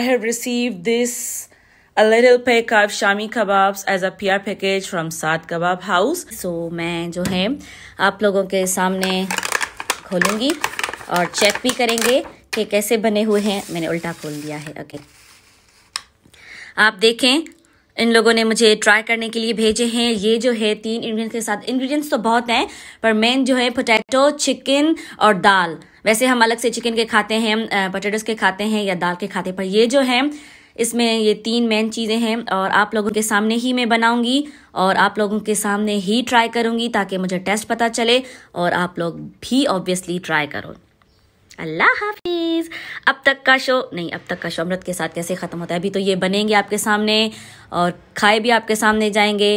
I have received this a little pack of shami kebabs as a PR package from Saad Kebab House. So मैं जो है आप लोगों के सामने खोलूंगी और चेक भी करेंगे कि कैसे बने हुए हैं मैंने उल्टा खोल दिया है ओके okay. आप देखें इन लोगों ने मुझे ट्राई करने के लिए भेजे हैं ये जो है तीन इंग्रेडिएंट्स के साथ इंग्रेडिएंट्स तो बहुत हैं पर मेन जो है पोटैटो चिकन और दाल वैसे हम अलग से चिकन के खाते हैं पोटैटोस के खाते हैं या दाल के खाते पर ये जो है इसमें ये तीन मेन चीज़ें हैं और आप लोगों के सामने ही मैं बनाऊंगी और आप लोगों के सामने ही ट्राई करूंगी ताकि मुझे टेस्ट पता चले और आप लोग भी ऑब्वियसली ट्राई करो अल्लाह हाफिज अब तक का शो नहीं अब तक का शो अमृत के साथ कैसे ख़त्म होता है अभी तो ये बनेंगे आपके सामने और खाए भी आपके सामने जाएंगे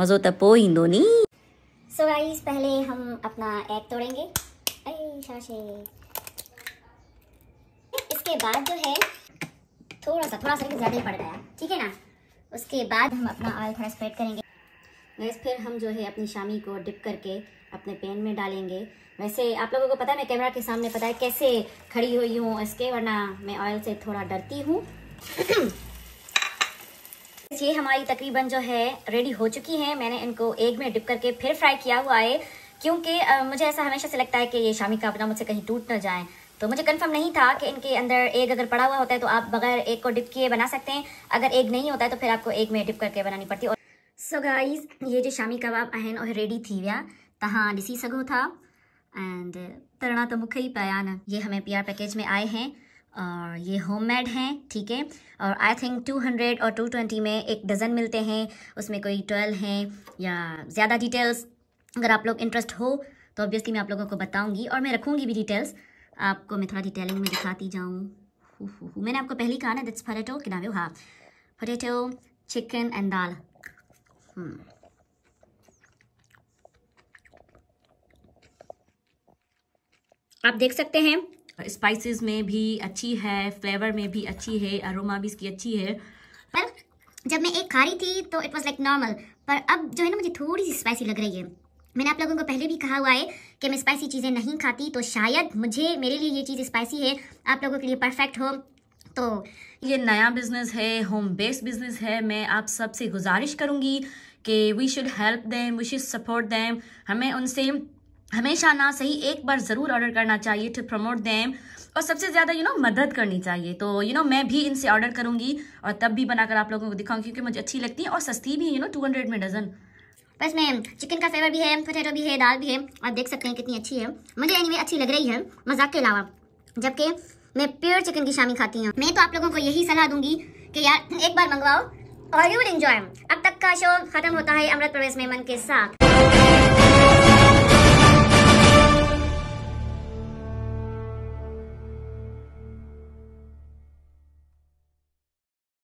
मज़ो तपो तो इंदोनी सो so गाइस पहले हम अपना एग तोड़ेंगे इसके बाद जो है थोड़ा सा थोड़ा सा ज़्यादा ही पड़ गया ठीक है ना उसके बाद हम अपना ऑयल थोड़ा स्प्रेड करेंगे फिर हम जो है अपनी शामी को डिप करके अपने पेन में डालेंगे वैसे आप लोगों को पता है मैं कैमरा के सामने पता है कैसे खड़ी हुई हूँ इसके वरना मैं ऑयल से थोड़ा डरती हूँ ये हमारी तकरीबन जो है रेडी हो चुकी है मैंने इनको एग में डिप करके फिर फ्राई किया हुआ है क्योंकि मुझे ऐसा हमेशा से लगता है कि ये शामी अपना मुझसे कहीं टूट ना जाए तो मुझे कंफर्म नहीं था कि इनके अंदर एग अगर पड़ा हुआ होता है तो आप बगैर एग को डिप किए बना सकते हैं अगर एग नहीं होता है तो फिर आपको एग में डिप करके बनानी पड़ती है सो गाइस ये जो शामी कबाब आहन और रेडी थी व्या तव्हां ॾिसी था एंड uh, तरणा तो मुख्य ही पाया न ये हमें पी आर पैकेज में आए हैं और ये होममेड हैं ठीक है और आई थिंक 200 और 220 में एक डज़न मिलते हैं उसमें कोई 12 हैं या ज़्यादा डिटेल्स अगर आप लोग इंटरेस्ट हो तो ऑब्वियसली मैं आप लोगों को बताऊंगी और मैं रखूंगी भी डिटेल्स आपको मैं थोड़ा डिटेलिंग में दिखाती जाऊँ मैंने आपको पहले कहा ना दिट्स फरेटो किनावे हाँ फरेटो चिकन एंड दाल आप देख सकते हैं स्पाइसेस में भी अच्छी है फ्लेवर में भी अच्छी है अरोमा भी इसकी अच्छी है पर जब मैं एक खा रही थी तो इट वॉज लाइक नॉर्मल पर अब जो है ना मुझे थोड़ी सी स्पाइसी लग रही है मैंने आप लोगों को पहले भी कहा हुआ है कि मैं स्पाइसी चीज़ें नहीं खाती तो शायद मुझे मेरे लिए ये चीज़ स्पाइसी है आप लोगों के लिए परफेक्ट हो तो ये नया बिजनेस है होम बेस्ड बिजनेस है मैं आप सबसे गुजारिश करूँगी कि we should help them we should support them हमें उनसे हमेशा ना सही एक बार ज़रूर ऑर्डर करना चाहिए टू प्रमोट देम और सबसे ज़्यादा यू नो मदद करनी चाहिए तो यू you नो know, मैं भी इनसे ऑर्डर करूँगी और तब भी बनाकर आप लोगों को दिखाऊंगी क्योंकि मुझे अच्छी लगती है और सस्ती भी है यू नो टू हंड्रेड में डजन बस मैम चिकन का फ्लेवर भी है पोटेटो भी है दाल भी है आप देख सकते हैं कितनी अच्छी है मुझे एनीवे अच्छी लग रही है मजाक के अलावा जबकि मैं प्योर चिकन की शामी खाती हूँ मैं तो आप लोगों को यही सलाह दूंगी कि यार एक बार मंगवाओ और यू विल एंजॉय अब तक का शो खत्म होता है अमृत प्रवेश मेमन के साथ